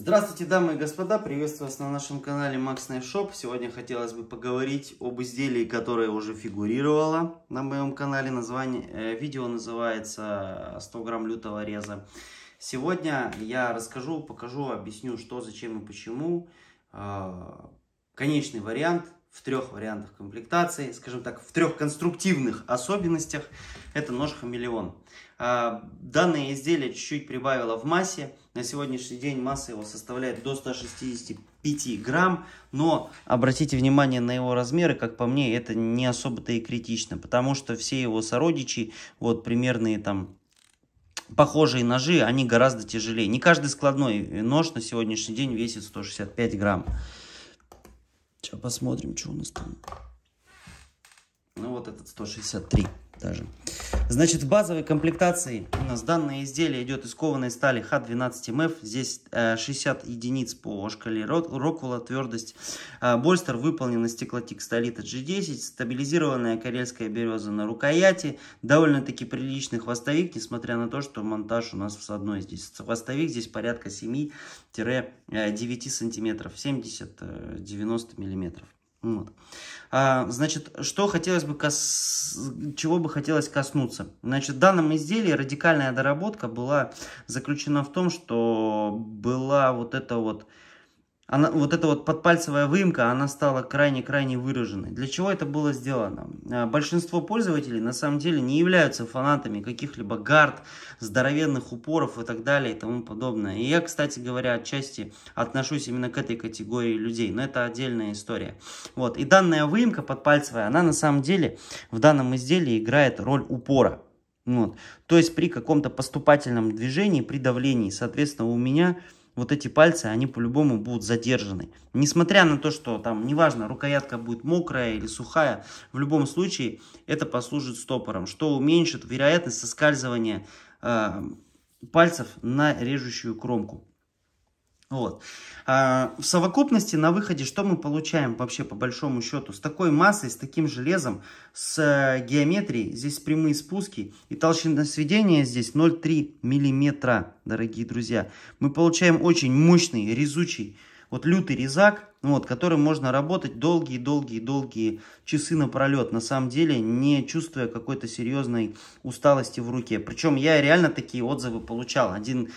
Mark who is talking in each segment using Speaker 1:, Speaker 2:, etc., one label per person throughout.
Speaker 1: Здравствуйте, дамы и господа! Приветствую вас на нашем канале Max Knife Shop. Сегодня хотелось бы поговорить об изделии, которое уже фигурировало на моем канале. Название э, видео называется 100 грамм лютого реза. Сегодня я расскажу, покажу, объясню, что, зачем и почему. Э, конечный вариант в трех вариантах комплектации, скажем так, в трех конструктивных особенностях. Это нож хамелеон. Э, данное изделие чуть-чуть прибавило в массе. На сегодняшний день масса его составляет до 165 грамм, но обратите внимание на его размеры, как по мне, это не особо-то и критично, потому что все его сородичи, вот примерные там похожие ножи, они гораздо тяжелее. Не каждый складной нож на сегодняшний день весит 165 грамм. Сейчас посмотрим, что у нас там. Ну вот этот 163 даже. Значит, в базовой комплектации у нас данное изделие идет из кованой стали Х12МФ. Здесь 60 э, единиц по шкале Роквелла, твердость. Э, Больстер выполнен из стеклотекстолита G10, стабилизированная карельская береза на рукояти. Довольно-таки приличный хвостовик, несмотря на то, что монтаж у нас в одной здесь. Хвостовик здесь порядка 7-9 э, сантиметров, 70-90 миллиметров. Вот. А, значит, что хотелось бы кос... чего бы хотелось коснуться? Значит, в данном изделии радикальная доработка была заключена в том, что была вот эта вот она, вот эта вот подпальцевая выемка, она стала крайне-крайне выраженной. Для чего это было сделано? А, большинство пользователей на самом деле не являются фанатами каких-либо гард, здоровенных упоров и так далее и тому подобное. И я, кстати говоря, отчасти отношусь именно к этой категории людей, но это отдельная история. Вот. И данная выемка подпальцевая, она на самом деле в данном изделии играет роль упора. Вот. То есть при каком-то поступательном движении, при давлении, соответственно, у меня вот эти пальцы, они по-любому будут задержаны. Несмотря на то, что там, неважно, рукоятка будет мокрая или сухая, в любом случае это послужит стопором, что уменьшит вероятность соскальзывания э, пальцев на режущую кромку. Вот. А, в совокупности на выходе что мы получаем вообще по большому счету? С такой массой, с таким железом, с э, геометрией, здесь прямые спуски и толщина сведения здесь 0,3 миллиметра, дорогие друзья. Мы получаем очень мощный, резучий вот лютый резак, ну вот, которым можно работать долгие-долгие-долгие часы напролет, на самом деле не чувствуя какой-то серьезной усталости в руке. Причем я реально такие отзывы получал. Один э,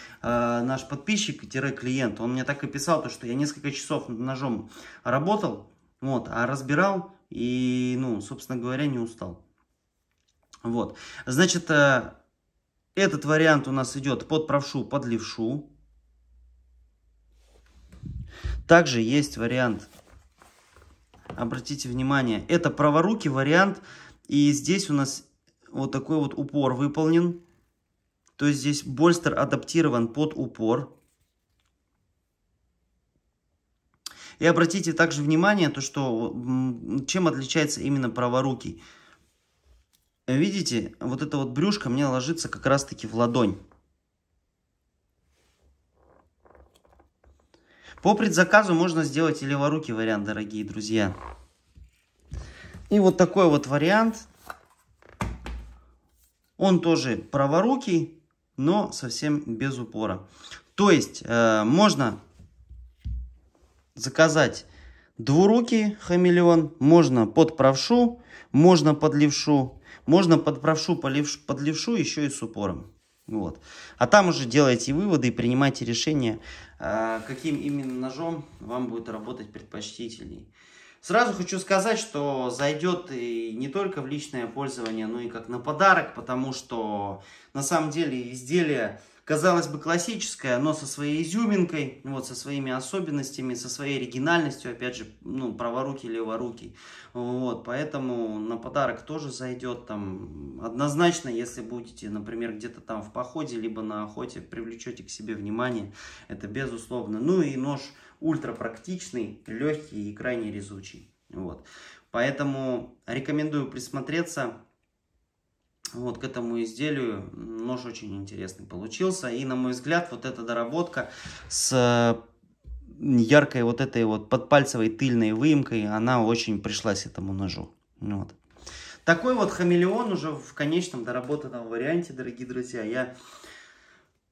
Speaker 1: наш подписчик-клиент, он мне так и писал, то, что я несколько часов ножом работал, вот, а разбирал и, ну, собственно говоря, не устал. Вот, значит, э, этот вариант у нас идет под правшу, под левшу. Также есть вариант, обратите внимание, это праворукий вариант, и здесь у нас вот такой вот упор выполнен. То есть здесь больстер адаптирован под упор. И обратите также внимание, то что чем отличается именно праворукий. Видите, вот это вот брюшко мне ложится как раз-таки в ладонь. По предзаказу можно сделать и леворукий вариант, дорогие друзья. И вот такой вот вариант. Он тоже праворукий, но совсем без упора. То есть э, можно заказать двурукий хамелеон, можно под правшу, можно под левшу, можно под правшу, под левшу еще и с упором. Ну вот. А там уже делайте выводы и принимайте решение, а, каким именно ножом вам будет работать предпочтительней. Сразу хочу сказать, что зайдет и не только в личное пользование, но и как на подарок, потому что на самом деле изделия казалось бы, классическая, но со своей изюминкой, вот, со своими особенностями, со своей оригинальностью, опять же, ну, праворукий, леворуки, Вот, поэтому на подарок тоже зайдет там однозначно, если будете, например, где-то там в походе, либо на охоте, привлечете к себе внимание, это безусловно. Ну и нож ультрапрактичный, легкий и крайне резучий. Вот. Поэтому рекомендую присмотреться, вот к этому изделию нож очень интересный получился. И, на мой взгляд, вот эта доработка с яркой вот этой вот подпальцевой тыльной выемкой, она очень пришлась этому ножу. Вот. Такой вот хамелеон уже в конечном доработанном варианте, дорогие друзья. Я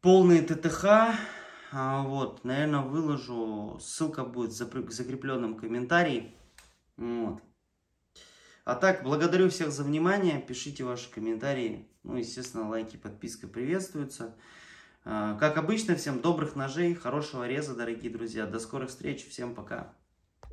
Speaker 1: полный ТТХ, а, вот, наверное, выложу, ссылка будет в закрепленном комментарии. Вот. А так, благодарю всех за внимание. Пишите ваши комментарии. Ну, естественно, лайки, подписка приветствуются. А, как обычно, всем добрых ножей, хорошего реза, дорогие друзья. До скорых встреч. Всем пока.